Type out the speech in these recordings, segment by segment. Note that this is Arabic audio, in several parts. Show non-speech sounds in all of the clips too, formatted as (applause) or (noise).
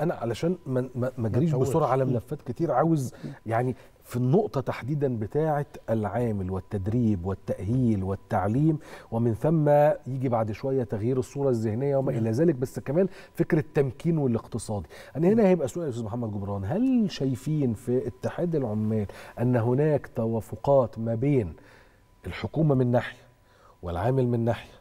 انا علشان ما اجريش بسرعه على ملفات كتير عاوز يعني في النقطه تحديدا بتاعه العامل والتدريب والتاهيل والتعليم ومن ثم يجي بعد شويه تغيير الصوره الذهنيه وما الى ذلك بس كمان فكره التمكين والاقتصادي انا هنا هيبقى سؤال استاذ محمد جبران هل شايفين في اتحاد العمال ان هناك توافقات ما بين الحكومه من ناحيه والعامل من ناحيه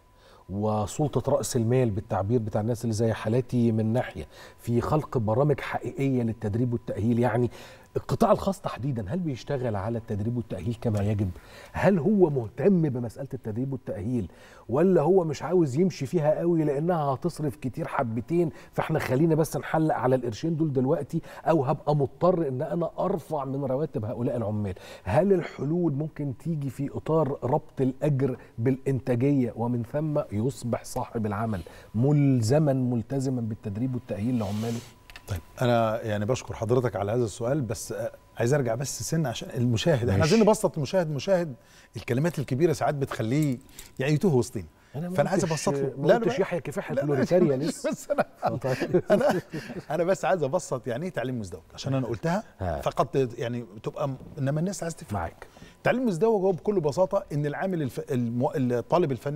وسلطة رأس المال بالتعبير بتاع الناس اللي زي حالاتي من ناحية في خلق برامج حقيقية للتدريب والتأهيل يعني القطاع الخاص تحديدا هل بيشتغل على التدريب والتأهيل كما يجب؟ هل هو مهتم بمسألة التدريب والتأهيل ولا هو مش عاوز يمشي فيها قوي لأنها هتصرف كتير حبتين فاحنا خلينا بس نحلق على القرشين دول دلوقتي أو هبقى مضطر إن أنا أرفع من رواتب هؤلاء العمال؟ هل الحلول ممكن تيجي في إطار ربط الأجر بالإنتاجية ومن ثم يصبح صاحب العمل ملزما ملتزما بالتدريب والتأهيل لعماله؟ طيب انا يعني بشكر حضرتك على هذا السؤال بس عايز ارجع بس سن عشان المشاهد احنا عايزين نبسط المشاهد مشاهد الكلمات الكبيره ساعات بتخليه يعني يتوه وسطينا فانا عايز ابسط له لا مش يحيى كفاح البلوريتاريا لسه بس انا (laughs) طيب. انا (laughs) انا بس عايز ابسط يعني ايه تعليم مزدوج عشان انا قلتها فقد يعني تبقى انما الناس عايز تفهم معاك تعليم مزدوج هو بكل بساطه ان العامل الف... الم... الطالب الفن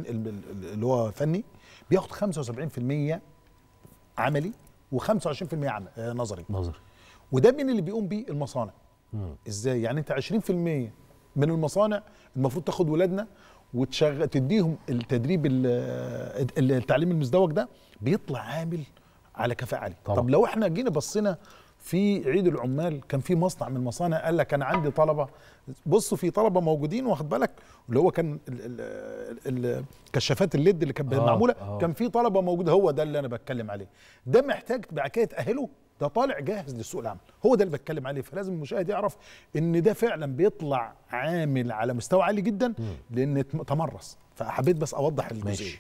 اللي هو فني بياخد 75% عملي و25% آه، نظري نظري وده مين اللي بيقوم بيه المصانع مم. ازاي يعني انت 20% من المصانع المفروض تاخد ولادنا وتشغل تديهم التدريب التعليم المزدوج ده بيطلع عامل على كفاءه عاليه طب لو احنا جينا بصينا في عيد العمال كان في مصنع من المصانع قال لك انا عندي طلبه بصوا في طلبه موجودين واخد بالك اللي هو كان الكشافات الليد اللي كانت آه، معموله آه. كان في طلبه موجوده هو ده اللي انا بتكلم عليه ده محتاج بعد كده تاهله ده طالع جاهز لسوق العمل هو ده اللي بتكلم عليه فلازم المشاهد يعرف ان ده فعلا بيطلع عامل على مستوى عالي جدا لان تمرس فحبيت بس اوضح الجزئيه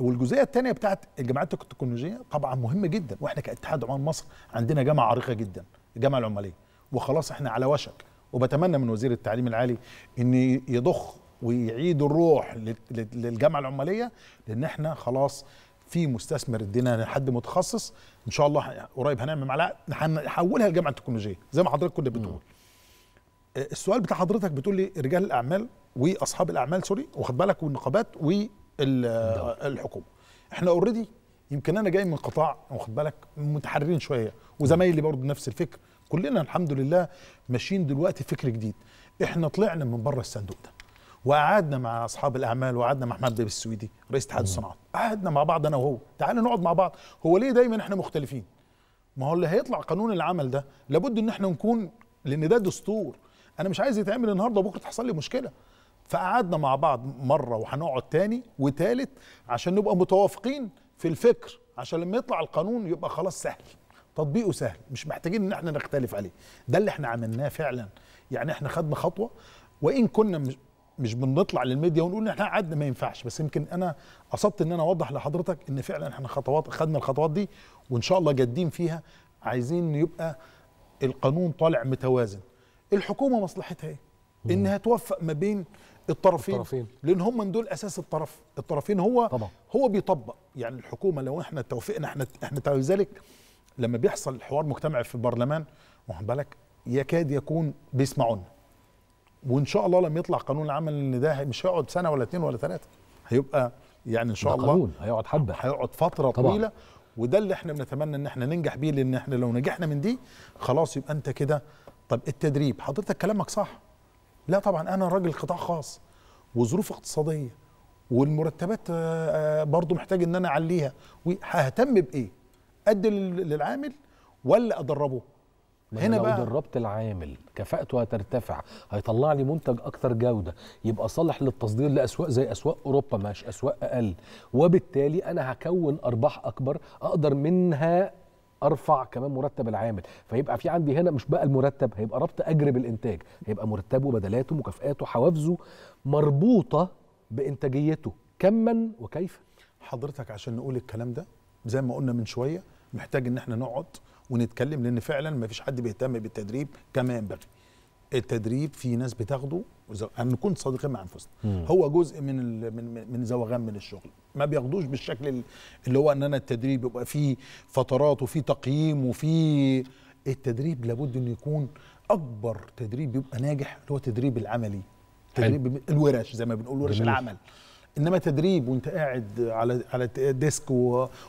والجزئيه الثانيه بتاعت الجامعات التكنولوجيه طبعا مهم جدا واحنا كاتحاد عمال مصر عندنا جامعه عريقه جدا الجامعه العماليه وخلاص احنا على وشك وبتمنى من وزير التعليم العالي ان يضخ ويعيد الروح للجامعه العماليه لان احنا خلاص في مستثمر ادينا حد متخصص ان شاء الله قريب هنعمل معاه هنحولها لجامعه التكنولوجيه زي ما حضرتك كنت بتقول آه، السؤال بتاع حضرتك بتقول لي رجال الاعمال واصحاب الاعمال سوري واخد بالك والنقابات نعم. الحكومه احنا اوريدي يمكن انا جاي من قطاع واخد بالك متحررين شويه وزمايلي برضه نفس الفكر كلنا الحمد لله ماشيين دلوقتي فكر جديد احنا طلعنا من بره الصندوق ده وقعدنا مع اصحاب الاعمال وقعدنا مع احمد ديب السويدي رئيس اتحاد الصناعات قعدنا مع بعض انا وهو تعالى نقعد مع بعض هو ليه دايما احنا مختلفين ما هو اللي هيطلع قانون العمل ده لابد ان احنا نكون لان ده دستور انا مش عايز يتعمل النهارده وبكره تحصل لي مشكله فقعدنا مع بعض مره وهنقعد تاني وتالت عشان نبقى متوافقين في الفكر عشان لما يطلع القانون يبقى خلاص سهل تطبيقه سهل مش محتاجين ان احنا نختلف عليه ده اللي احنا عملناه فعلا يعني احنا خدنا خطوه وان كنا مش بنطلع للميديا ونقول ان احنا قعدنا ما ينفعش بس يمكن انا قصدت ان انا اوضح لحضرتك ان فعلا احنا خطوات خدنا الخطوات دي وان شاء الله جادين فيها عايزين يبقى القانون طالع متوازن الحكومه مصلحتها ايه؟ انها توفق ما بين الطرفين, الطرفين. لان هم دول اساس الطرف الطرفين هو طبعا. هو بيطبق يعني الحكومه لو احنا توافقنا احنا احنا ذلك لما بيحصل حوار مجتمعي في البرلمان واخد بالك يكاد يكون بيسمعونا وان شاء الله لما يطلع قانون العمل ان ده مش هيقعد سنه ولا اتنين ولا ثلاثه هيبقى يعني ان شاء الله قانون هيقعد حبه هيقعد فتره طبعا. طويله وده اللي احنا بنتمنى ان احنا ننجح بيه لان احنا لو نجحنا من دي خلاص يبقى انت كده طب التدريب حضرتك كلامك صح لا طبعا انا راجل قطاع خاص وظروف اقتصاديه والمرتبات آه، آه، برضه محتاج ان انا اعليها ههتم بايه ادي للعامل ولا ادربه هنا لو بقى دربت العامل كفاءته هترتفع هيطلع لي منتج اكتر جوده يبقى صالح للتصدير لاسواق زي اسواق اوروبا مش اسواق اقل وبالتالي انا هكون ارباح اكبر اقدر منها ارفع كمان مرتب العامل فيبقى في عندي هنا مش بقى المرتب هيبقى ربط اجر بالانتاج هيبقى مرتبه بدلاته مكافئاته حوافزه مربوطه بانتاجيته كما وكيف حضرتك عشان نقول الكلام ده زي ما قلنا من شويه محتاج ان احنا نقعد ونتكلم لان فعلا ما فيش حد بيهتم بالتدريب كما ينبغي التدريب في ناس بتاخده ان نكون صادقين مع انفسنا مم. هو جزء من ال... من من زوغان من الشغل ما بياخدوش بالشكل اللي هو ان انا التدريب يبقى فيه فترات وفيه تقييم وفيه التدريب لابد انه يكون اكبر تدريب بيبقى ناجح اللي هو التدريب العملي تدريب الورش زي ما بنقول ورش العمل انما تدريب وانت قاعد على على ديسك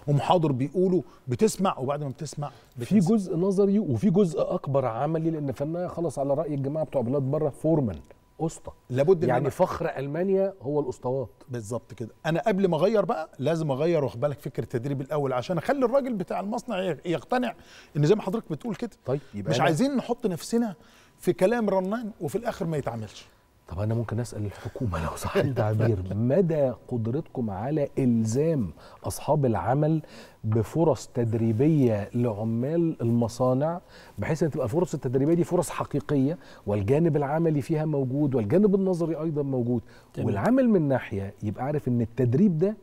ومحاضر بيقوله بتسمع وبعد ما بتسمع في جزء نظري وفي جزء اكبر عملي لان فنان خلص على راي الجماعه بتوع بلاد بره فورمان اسطى لابد يعني منها. فخر المانيا هو الاسطوات بالظبط كده انا قبل ما اغير بقى لازم اغير واخد بالك فكره التدريب الاول عشان اخلي الراجل بتاع المصنع يقتنع ان زي ما حضرتك بتقول كده طيب يبقى مش أنا... عايزين نحط نفسنا في كلام رنان وفي الاخر ما يتعملش طب انا ممكن اسال الحكومه لو صح (laughs) طيب. التعبير مدى قدرتكم على الزام اصحاب العمل بفرص تدريبيه لعمال المصانع بحيث ان تبقى الفرص التدريبيه دي فرص حقيقيه والجانب العملي فيها موجود والجانب النظري ايضا موجود جميل. والعمل من ناحيه يبقى عارف ان التدريب ده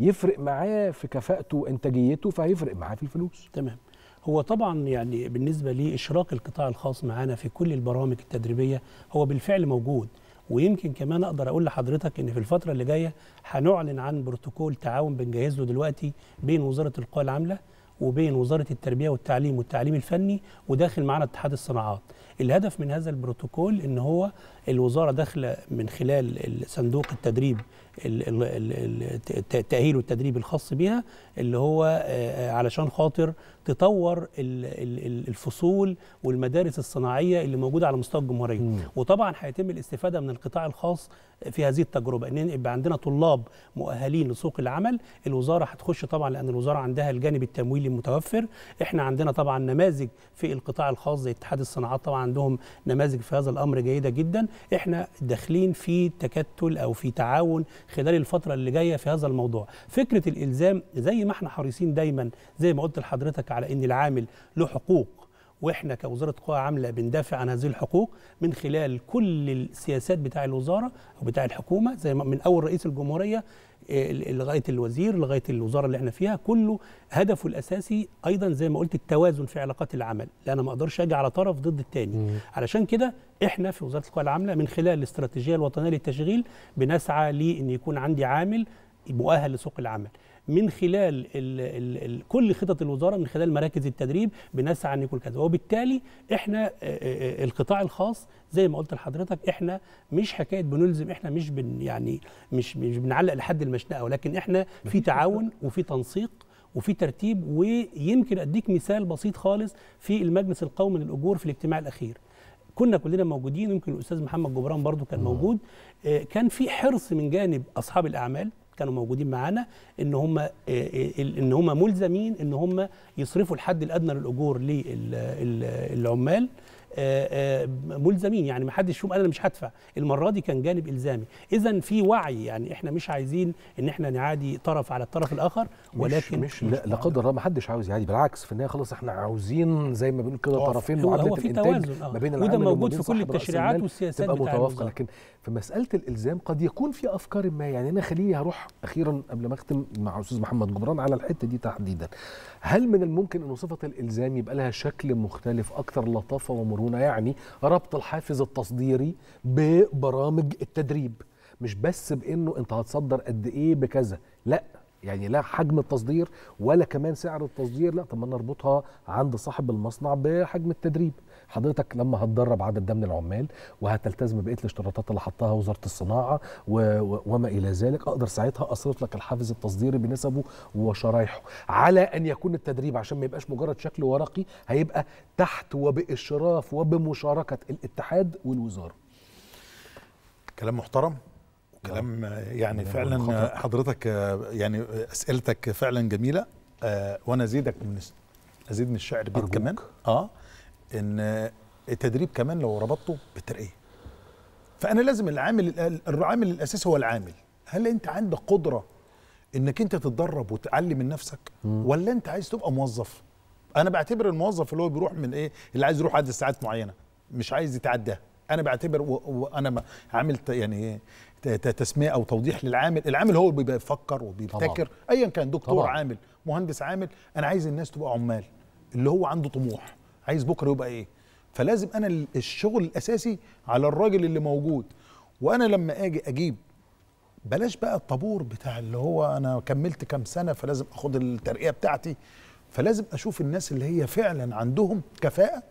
يفرق معاه في كفاءته وانتاجيته فهيفرق معاه في الفلوس تمام هو طبعا يعني بالنسبه لاشراك القطاع الخاص معانا في كل البرامج التدريبيه هو بالفعل موجود ويمكن كمان اقدر اقول لحضرتك ان في الفتره اللي جايه هنعلن عن بروتوكول تعاون بنجهز له دلوقتي بين وزاره القوى العامله وبين وزاره التربيه والتعليم والتعليم الفني وداخل معانا اتحاد الصناعات. الهدف من هذا البروتوكول ان هو الوزاره داخله من خلال صندوق التدريب التأهيل والتدريب الخاص بها اللي هو آه، آه، علشان خاطر تطور الفصول والمدارس الصناعية اللي موجودة على مستوى الجمهورية مم. وطبعا هيتم الاستفادة من القطاع الخاص في هذه التجربة ان يبقى عندنا طلاب مؤهلين لسوق العمل الوزارة هتخش طبعا لأن الوزارة عندها الجانب التمويلي المتوفر احنا عندنا طبعا نماذج في القطاع الخاص زي اتحاد الصناعات طبعا عندهم نماذج في هذا الأمر جيدة جدا احنا داخلين في تكتل أو في تعاون خلال الفتره اللي جايه في هذا الموضوع فكره الالزام زي ما احنا حريصين دايما زي ما قلت لحضرتك على ان العامل له حقوق واحنا كوزاره قوى عامله بندافع عن هذه الحقوق من خلال كل السياسات بتاع الوزاره او بتاع الحكومه زي ما من اول رئيس الجمهوريه لغايه الوزير لغايه الوزاره اللي احنا فيها كله هدفه الاساسي ايضا زي ما قلت التوازن في علاقات العمل لان ما اقدرش اجي على طرف ضد الثاني علشان كده احنا في وزاره القوى العامله من خلال الاستراتيجيه الوطنيه للتشغيل بنسعى لان يكون عندي عامل مؤهل لسوق العمل من خلال الـ الـ الـ كل خطط الوزاره من خلال مراكز التدريب بنسعى ان يكون كذا وبالتالي احنا آه، آه، آه، القطاع الخاص زي ما قلت لحضرتك احنا مش حكايه بنلزم احنا مش بن يعني مش مش بنعلق لحد المشنقه ولكن احنا في تعاون وفي تنسيق وفي ترتيب ويمكن اديك مثال بسيط خالص في المجلس القومي للاجور في الاجتماع الاخير كنا كلنا موجودين يمكن الاستاذ محمد جبران برضو كان موجود كان في حرص من جانب اصحاب الاعمال كانوا موجودين معانا ان هم آه، آه، ان هم ملزمين ان هم يصرفوا الحد الادنى للاجور للعمال آه، آه، ملزمين يعني ما حدش فيهم قال انا مش هدفع المره دي كان جانب الزامي اذا في وعي يعني احنا مش عايزين ان احنا نعادي طرف على الطرف الاخر ولكن مش, مش, مش لا, قدر الله ما حدش عاوز يعادي بالعكس في النهايه خلاص احنا عاوزين زي ما بنقول كده آه، طرفين معادله الانتاج ما بين وده موجود في كل التشريعات والسياسات تبقى متوافقه لكن في مساله الالزام قد يكون في افكار ما يعني انا خليني هروح اخيرا قبل ما اختم مع استاذ محمد جبران على الحته دي تحديدا هل من الممكن ان صفه الالزام يبقى لها شكل مختلف اكثر لطافه ومرونه هنا يعني ربط الحافز التصديري ببرامج التدريب مش بس بانه انت هتصدر قد ايه بكذا لا يعني لا حجم التصدير ولا كمان سعر التصدير لا طب ما نربطها عند صاحب المصنع بحجم التدريب حضرتك لما هتدرب عدد ده من العمال وهتلتزم بقيه الاشتراطات اللي حطها وزاره الصناعه و... و... وما الى ذلك اقدر ساعتها اصرف لك الحافز التصديري بنسبه وشرايحه على ان يكون التدريب عشان ما يبقاش مجرد شكل ورقي هيبقى تحت وباشراف وبمشاركه الاتحاد والوزاره كلام محترم كلام نعم. يعني نعم. فعلا حضرتك يعني اسئلتك فعلا جميله آه، وانا ازيدك من ازيد من الشعر بيت كمان اه ان التدريب كمان لو ربطته بالترقيه فانا لازم العامل العامل الاساسي هو العامل هل انت عندك قدره انك انت تتدرب وتعلم من نفسك ولا انت عايز تبقى موظف انا بعتبر الموظف اللي هو بيروح من ايه اللي عايز يروح عدد ساعات معينه مش عايز يتعدى انا بعتبر وانا عامل يعني إيه؟ تسميه او توضيح للعامل العامل هو اللي بيفكر وبيبتكر ايا كان دكتور طبعا. عامل مهندس عامل انا عايز الناس تبقى عمال اللي هو عنده طموح عايز بكره يبقى ايه فلازم انا الشغل الاساسي على الراجل اللي موجود وانا لما اجي اجيب بلاش بقى الطابور بتاع اللي هو انا كملت كام سنه فلازم اخد الترقيه بتاعتي فلازم اشوف الناس اللي هي فعلا عندهم كفاءه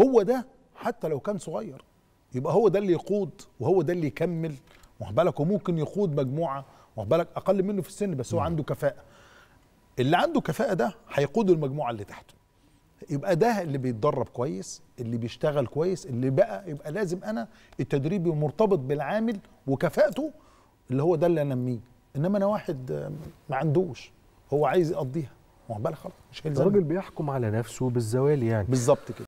هو ده حتى لو كان صغير يبقى هو ده اللي يقود وهو ده اللي يكمل واخد بالك وممكن يقود مجموعه واخد بالك اقل منه في السن بس هو عنده كفاءه اللي عنده كفاءه ده هيقود المجموعه اللي تحته يبقى ده اللي بيتدرب كويس اللي بيشتغل كويس اللي بقى يبقى لازم انا التدريب مرتبط بالعامل وكفاءته اللي هو ده اللي انميه انما انا واحد ما عندوش هو عايز يقضيها ما هو خلاص مش هيلزم الراجل بيحكم على نفسه بالزوال يعني بالظبط كده